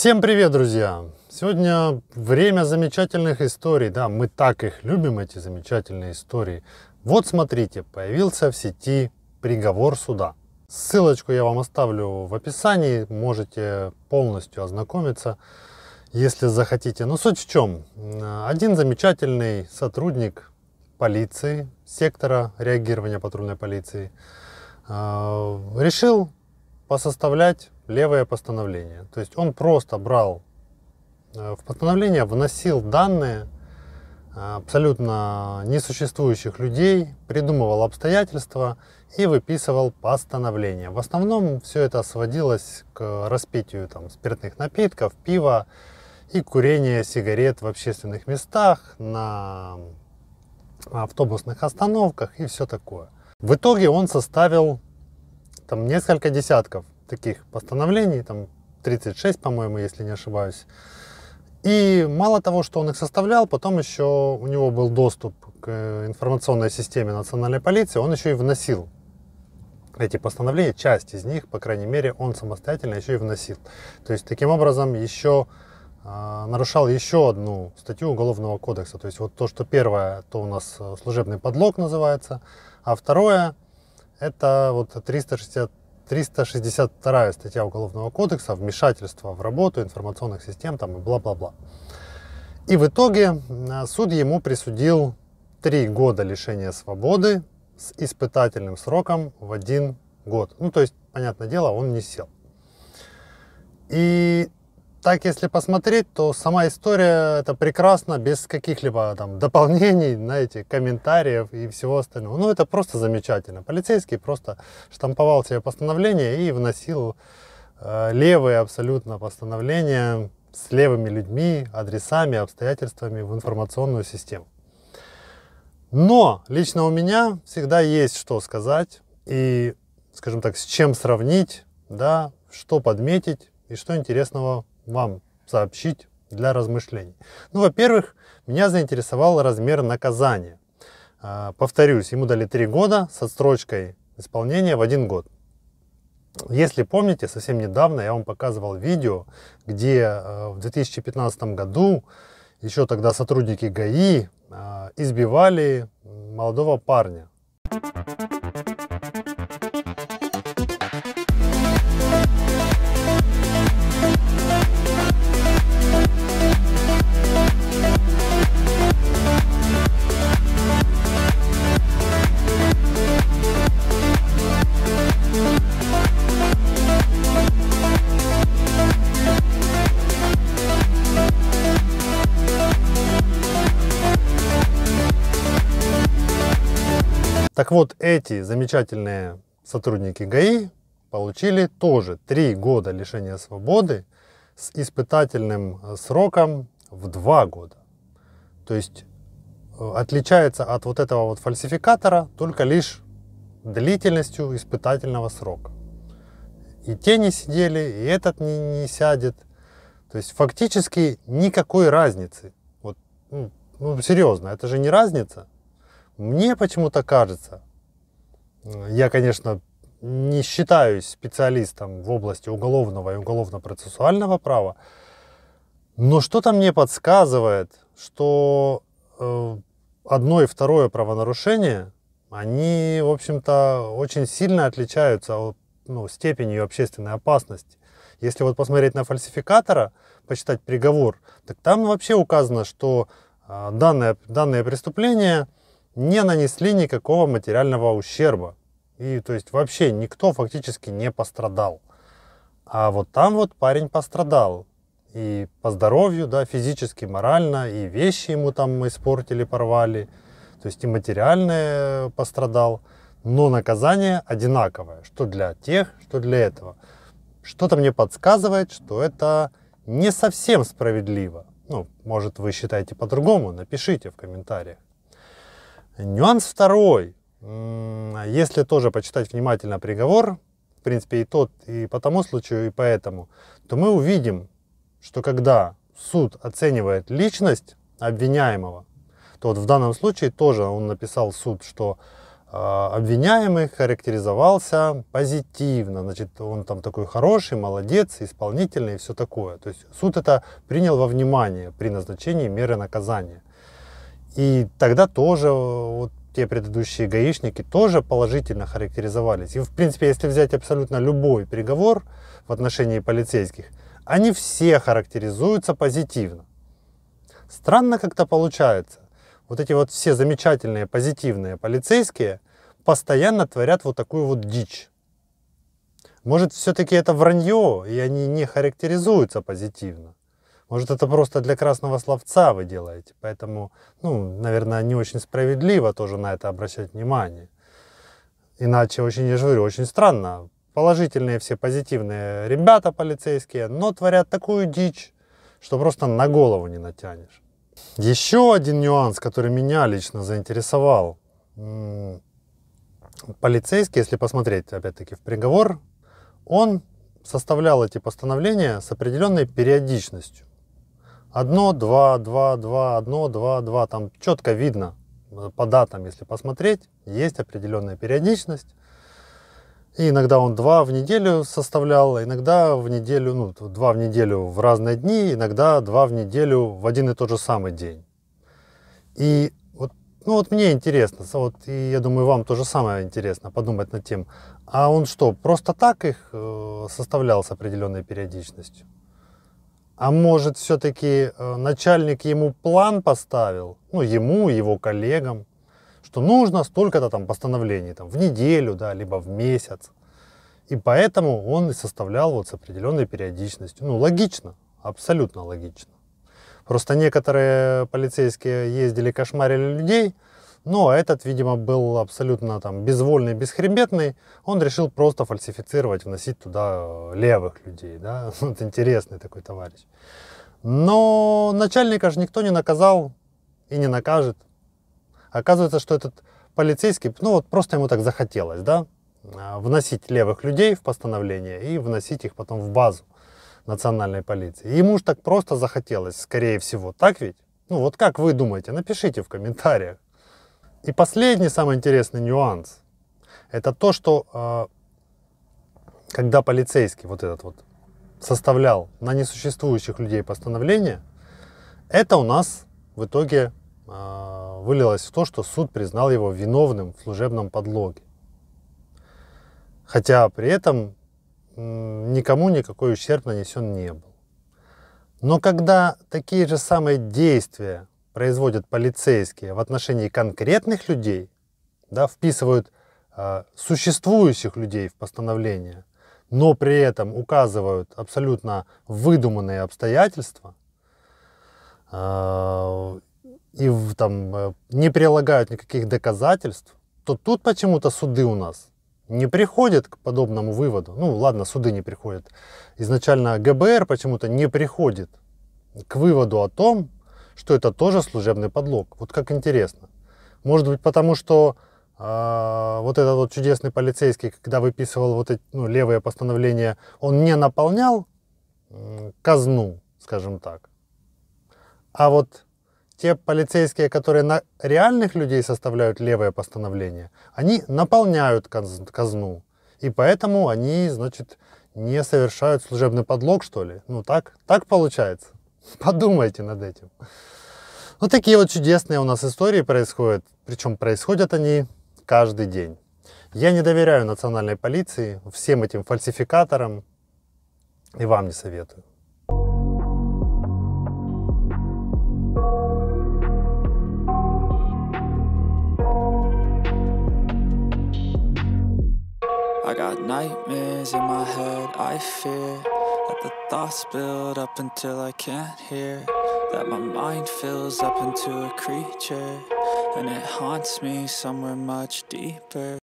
Всем привет, друзья! Сегодня время замечательных историй. Да, мы так их любим, эти замечательные истории. Вот смотрите, появился в сети приговор суда. Ссылочку я вам оставлю в описании, можете полностью ознакомиться, если захотите. Но суть в чем? Один замечательный сотрудник полиции, сектора реагирования патрульной полиции, э, решил посоставлять левое постановление. То есть он просто брал э, в постановление, вносил данные э, абсолютно несуществующих людей, придумывал обстоятельства и выписывал постановление. В основном все это сводилось к распитию там, спиртных напитков, пива и курения сигарет в общественных местах, на автобусных остановках и все такое. В итоге он составил там несколько десятков таких постановлений, там 36, по-моему, если не ошибаюсь. И мало того, что он их составлял, потом еще у него был доступ к информационной системе национальной полиции, он еще и вносил эти постановления, часть из них, по крайней мере, он самостоятельно еще и вносил. То есть, таким образом, еще а, нарушал еще одну статью Уголовного кодекса. То есть, вот то, что первое, то у нас э, служебный подлог называется, а второе, это вот 360 362 статья Уголовного кодекса, вмешательство в работу информационных систем там и бла-бла-бла. И в итоге э, суд ему присудил 3 года лишения свободы с испытательным сроком в один год. Ну, то есть, понятное дело, он не сел. И так, если посмотреть, то сама история это прекрасно, без каких-либо там дополнений, знаете, комментариев и всего остального. Ну, это просто замечательно. Полицейский просто штамповал себе постановление и вносил э, левые абсолютно постановления с левыми людьми, адресами, обстоятельствами в информационную систему. Но лично у меня всегда есть что сказать и, скажем так, с чем сравнить, да, что подметить и что интересного вам сообщить для размышлений. Ну, во-первых, меня заинтересовал размер наказания. А, повторюсь, ему дали 3 года с отсрочкой исполнения в 1 год. Если помните, совсем недавно я вам показывал видео, где а, в 2015 году еще тогда сотрудники ГАИ а, избивали молодого парня. Так вот, эти замечательные сотрудники ГАИ получили тоже три года лишения свободы с испытательным э, сроком в два года. То есть э, отличается от вот этого вот фальсификатора только лишь длительностью испытательного срока. И те не сидели, и этот не, не сядет. То есть фактически никакой разницы. Вот, ну, ну, серьезно, это же не разница. Мне почему-то кажется, я, конечно, не считаюсь специалистом в области уголовного и уголовно-процессуального права, но что-то мне подсказывает, что э, одно и второе правонарушение, они, в общем-то, очень сильно отличаются от, ну, степенью общественной опасности. Если вот посмотреть на фальсификатора, почитать приговор, так там вообще указано, что э, данное, данное преступление – не нанесли никакого материального ущерба. И то есть вообще никто фактически не пострадал. А вот там вот парень пострадал. И по здоровью, да, физически, морально, и вещи ему там испортили, порвали. То есть и материальное пострадал. Но наказание одинаковое, что для тех, что для этого. Что-то мне подсказывает, что это не совсем справедливо. Ну, может, вы считаете по-другому, напишите в комментариях. Нюанс второй. А если тоже почитать внимательно приговор, в принципе, и тот, и по тому случаю, и по этому, то мы увидим, что когда суд оценивает личность обвиняемого, то вот в данном случае тоже он написал суд, что э, обвиняемый характеризовался позитивно, значит, он там такой хороший, молодец, исполнительный и все такое. То есть суд это принял во внимание при назначении меры наказания. И тогда тоже э, вот те предыдущие гаишники тоже положительно характеризовались. И, в принципе, если взять абсолютно любой приговор в отношении полицейских, они все характеризуются позитивно. Странно как-то получается. Вот эти вот все замечательные, позитивные полицейские постоянно творят вот такую вот дичь. Может, все-таки это вранье, и они не характеризуются позитивно. Может, это просто для красного словца вы делаете, поэтому, ну, наверное, не очень справедливо тоже на это обращать внимание. Иначе очень, я же говорю, очень странно. Положительные все позитивные ребята полицейские, но творят такую дичь, что просто на голову не натянешь. Еще один нюанс, который меня лично заинтересовал. Полицейский, если посмотреть, опять-таки, в приговор, он составлял эти постановления с определенной периодичностью. Одно, два, два, два, одно, два, два. Там четко видно по датам, если посмотреть, есть определенная периодичность. И иногда он два в неделю составлял, иногда в неделю, ну, два в неделю в разные дни, иногда два в неделю в один и тот же самый день. И вот, ну вот мне интересно, вот, и я думаю, вам тоже самое интересно подумать над тем, а он что, просто так их э, составлял с определенной периодичностью? А может, все-таки э, начальник ему план поставил, ну, ему, его коллегам, что нужно столько-то там постановлений, там, в неделю, да, либо в месяц. И поэтому он составлял вот с определенной периодичностью. Ну, логично, абсолютно логично. Просто некоторые полицейские ездили, кошмарили людей, но этот, видимо, был абсолютно там безвольный, бесхребетный. Он решил просто фальсифицировать, вносить туда э, левых людей. Да? Вот интересный такой товарищ. Но начальника же никто не наказал и не накажет. Оказывается, что этот полицейский, ну вот просто ему так захотелось, да, э, вносить левых людей в постановление и вносить их потом в базу национальной полиции. Ему же так просто захотелось, скорее всего, так ведь? Ну вот как вы думаете, напишите в комментариях. И последний самый интересный нюанс, это то, что э, когда полицейский вот этот вот составлял на несуществующих людей постановление, это у нас в итоге э, вылилось в то, что суд признал его виновным в служебном подлоге. Хотя при этом никому никакой ущерб нанесен не был. Но когда такие же самые действия производят полицейские в отношении конкретных людей, да, вписывают э, существующих людей в постановление, но при этом указывают абсолютно выдуманные обстоятельства а, э, и там, не прилагают никаких доказательств, то тут почему-то суды у нас не приходят к подобному выводу. Ну ладно, суды не приходят. Изначально ГБР почему-то не приходит к выводу о том, что это тоже служебный подлог. Вот как интересно. Может быть, потому что э, вот этот вот чудесный полицейский, когда выписывал вот эти ну, левые постановления, он не наполнял э, казну, скажем так. А вот те полицейские, которые на реальных людей составляют левое постановление, они наполняют каз казну. И поэтому они, значит, не совершают служебный подлог, что ли. Ну так, так получается. Подумайте над этим. Вот такие вот чудесные у нас истории происходят. Причем происходят они каждый день. Я не доверяю национальной полиции, всем этим фальсификаторам. И вам не советую. I got nightmares in my head, I fear The thoughts build up until I can't hear That my mind fills up into a creature And it haunts me somewhere much deeper